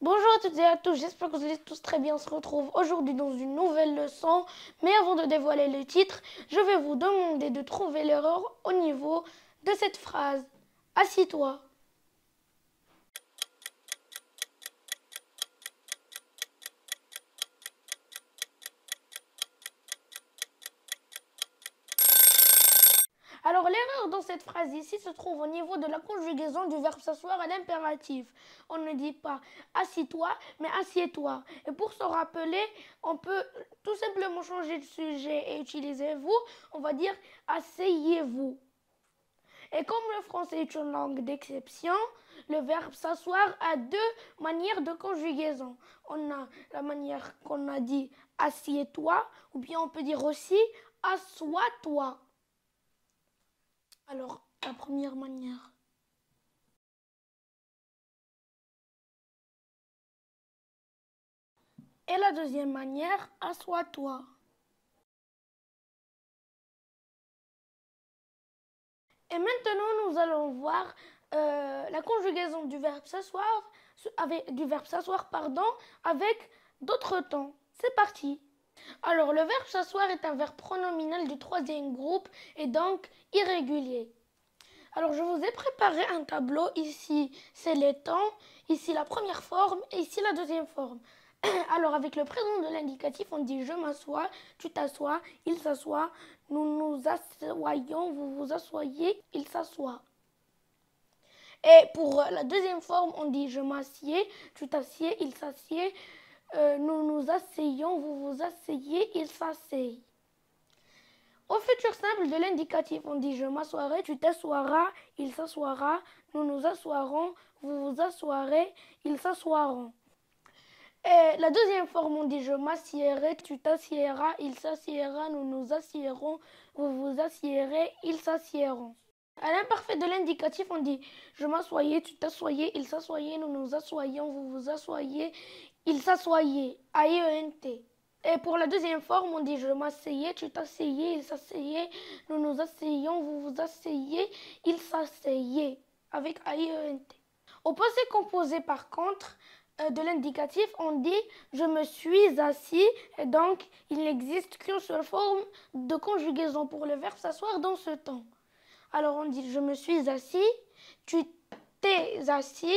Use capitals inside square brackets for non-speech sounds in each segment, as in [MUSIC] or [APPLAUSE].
Bonjour à toutes et à tous, j'espère que vous allez tous très bien. On se retrouve aujourd'hui dans une nouvelle leçon. Mais avant de dévoiler le titre, je vais vous demander de trouver l'erreur au niveau de cette phrase. Assis-toi. dans cette phrase ici se trouve au niveau de la conjugaison du verbe s'asseoir à l'impératif. On ne dit pas assis-toi, mais assieds-toi. Et pour se rappeler, on peut tout simplement changer de sujet et utiliser vous. On va dire asseyez-vous. Et comme le français est une langue d'exception, le verbe s'asseoir a deux manières de conjugaison. On a la manière qu'on a dit assieds-toi, ou bien on peut dire aussi assois-toi. Alors, la première manière. Et la deuxième manière, assois-toi. Et maintenant, nous allons voir euh, la conjugaison du verbe s'asseoir avec du verbe s'asseoir pardon avec d'autres temps. C'est parti. Alors, le verbe s'asseoir est un verbe pronominal du troisième groupe et donc irrégulier. Alors, je vous ai préparé un tableau. Ici, c'est les temps. Ici, la première forme et ici, la deuxième forme. [CLEARS THROAT] Alors, avec le présent de l'indicatif, on dit je m'assois, tu t'assois, il s'assoit, nous nous assoyons, vous vous assoyez, il s'assoit. Et pour la deuxième forme, on dit je m'assieds, tu t'assieds, il s'assied, euh, nous nous asseyons, vous vous asseyez, il s'asseye. Au futur simple de l'indicatif, on dit je m'assoirai, tu t'assoiras, il s'assoira, nous nous assoirons, vous vous assoirez, ils s'assoiront. Et la deuxième forme, on dit je m'assiérai, tu t'assiéras, il s'assiera, nous nous assierons, vous vous assierez, ils s'assieront. À l'imparfait de l'indicatif, on dit je m'assoyais, tu t'assoyais, il s'assoyait, nous nous assoyons, vous vous assoyez, il s'assoyait. a i e n t Et pour la deuxième forme, on dit je m'asseyais, tu t'asseyais, il s'asseyait, nous nous asseyions, vous vous asseyez, il s'asseyait. Avec A-I-E-N-T. Au passé composé, par contre, euh, de l'indicatif, on dit je me suis assis, et donc il n'existe qu'une seule forme de conjugaison pour le verbe s'asseoir dans ce temps. Alors on dit je me suis assis, tu t'es assis,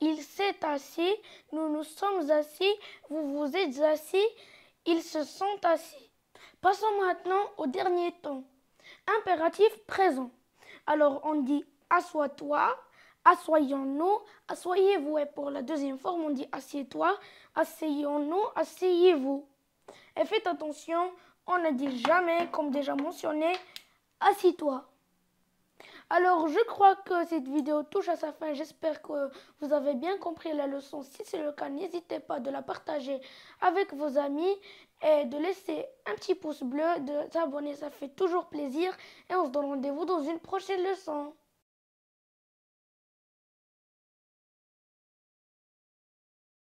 il s'est assis, nous nous sommes assis, vous vous êtes assis, ils se sont assis. Passons maintenant au dernier temps. Impératif présent. Alors on dit assois-toi, assoyons-nous, « vous Et pour la deuxième forme, on dit assieds-toi, asseyons-nous, asseyez-vous. Et faites attention, on ne dit jamais, comme déjà mentionné, assis-toi. Alors, je crois que cette vidéo touche à sa fin. J'espère que vous avez bien compris la leçon. Si c'est le cas, n'hésitez pas de la partager avec vos amis et de laisser un petit pouce bleu, de s'abonner, ça fait toujours plaisir. Et on se donne rendez-vous dans une prochaine leçon.